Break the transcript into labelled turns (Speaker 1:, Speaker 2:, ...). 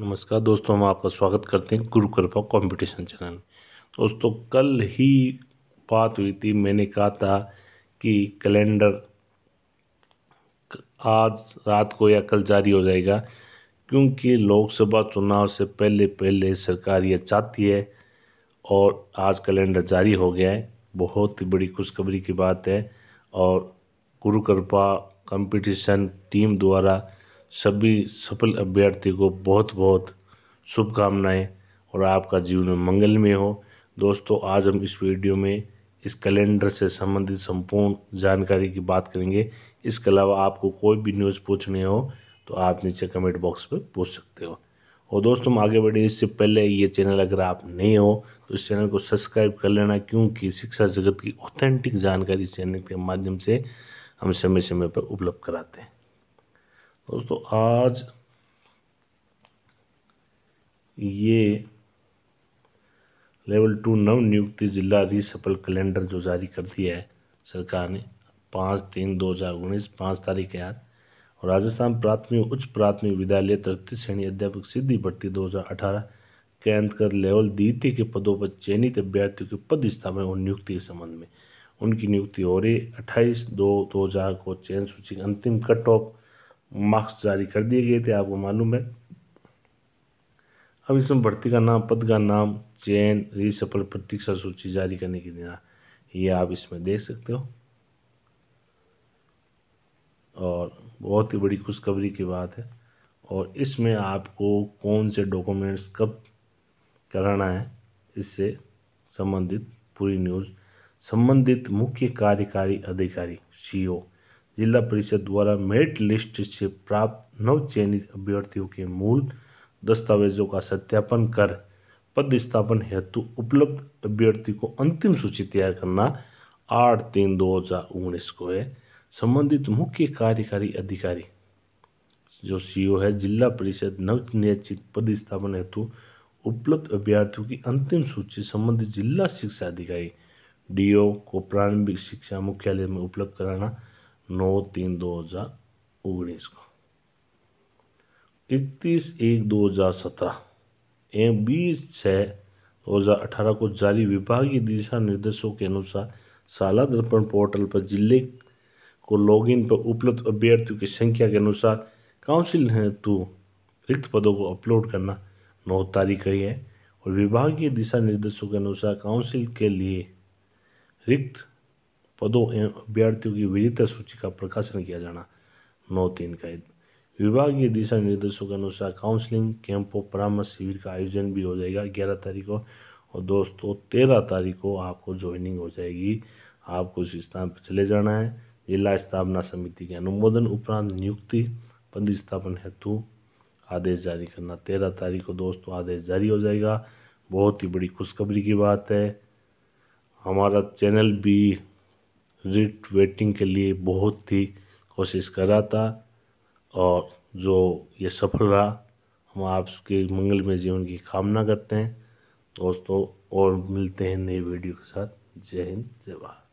Speaker 1: नमस्कार दोस्तों हम आपका स्वागत करते हैं गुरु कृपा कॉम्पिटिशन चैनल में दोस्तों कल ही बात हुई थी मैंने कहा था कि कैलेंडर आज रात को या कल जारी हो जाएगा क्योंकि लोकसभा चुनाव से पहले पहले सरकार यह चाहती है और आज कैलेंडर जारी हो गया है बहुत ही बड़ी खुशखबरी की बात है और गुरु कृपा कंपटीशन टीम द्वारा सभी सफल अभ्यर्थी को बहुत बहुत शुभकामनाएँ और आपका जीवन मंगलमय हो दोस्तों आज हम इस वीडियो में इस कैलेंडर से संबंधित संपूर्ण जानकारी की बात करेंगे इसके अलावा आपको कोई भी न्यूज़ पूछनी हो तो आप नीचे कमेंट बॉक्स में पूछ सकते हो और दोस्तों हम आगे बढ़े इससे पहले ये चैनल अगर आप नए हो तो इस चैनल को सब्सक्राइब कर लेना क्योंकि शिक्षा जगत की ऑथेंटिक जानकारी इस चैनल के माध्यम से हम समय समय पर उपलब्ध कराते हैं दोस्तों आज ये लेवल टू नव नियुक्ति जिला रिसफल कैलेंडर जो जारी कर दिया है सरकार ने पाँच तीन दो हज़ार उन्नीस पाँच तारीख के आज और राजस्थान प्राथमिक उच्च प्राथमिक विद्यालय तृतीय श्रेणी अध्यापक सिद्धि भर्ती दो हज़ार अठारह के अंतर्गत लेवल द्वितीय के पदों पर चयनित अभ्यर्थियों के पद स्थापना और नियुक्ति के संबंध में उनकी नियुक्ति हो रही अट्ठाईस दो दो हज़ार को चयन सूची अंतिम कट ऑफ मार्क्स जारी कर दिए गए थे आपको मालूम है अब इसमें भर्ती का नाम पद का नाम चयन रिसफल प्रतीक्षा सूची जारी करने की दिन ये आप इसमें देख सकते हो और बहुत ही बड़ी खुशखबरी की बात है और इसमें आपको कौन से डॉक्यूमेंट्स कब कराना है इससे संबंधित पूरी न्यूज़ संबंधित मुख्य कार्यकारी अधिकारी सीईओ जिला परिषद द्वारा मेरिट लिस्ट से प्राप्त नवचयनित अभ्यर्थियों के मूल दस्तावेजों का सत्यापन कर पद स्थापन हेतु उपलब्ध अभ्यर्थी को अंतिम सूची तैयार करना आठ तीन दो हजार उन्नीस को है संबंधित मुख्य कार्यकारी अधिकारी जो सी है जिला परिषद नियोजित पद स्थापन हेतु उपलब्ध अभ्यर्थियों की अंतिम सूची संबंधित जिला शिक्षा अधिकारी डीओ को प्रारंभिक शिक्षा मुख्यालय में उपलब्ध कराना नौ तीन दो हज़ार उन्नीस को इकतीस एक दो हज़ार सत्रह एवं बीस छः दो हज़ार अठारह को जारी विभागीय दिशा निर्देशों के अनुसार साला दर्पण पोर्टल पर जिले को लॉगिन पर उपलब्ध अभ्यर्थियों की संख्या के अनुसार काउंसिल हेतु तो रिक्त पदों को अपलोड करना नौ तारीख है और विभागीय दिशा निर्देशों के अनुसार काउंसिल के लिए रिक्त पदों एवं अभ्यर्थियों की विजेता सूची का प्रकाशन किया जाना नौ तीन का विभागीय दिशा निर्देशों के अनुसार काउंसलिंग कैंप और परामर्श शिविर का आयोजन भी हो जाएगा ग्यारह तारीख को और दोस्तों तेरह तारीख को आपको ज्वाइनिंग हो जाएगी आपको उस स्थान पर चले जाना है जिला स्थापना समिति के अनुमोदन उपरांत नियुक्ति पद स्थापन हेतु आदेश जारी करना तेरह तारीख को दोस्तों आदेश जारी हो जाएगा बहुत ही बड़ी खुशखबरी की बात है हमारा चैनल भी रिट वेटिंग के लिए बहुत ही कोशिश कर रहा था और जो ये सफल रहा हम आपके मंगलमय जीवन की कामना करते हैं दोस्तों और मिलते हैं नई वीडियो के साथ जय हिंद जय भारत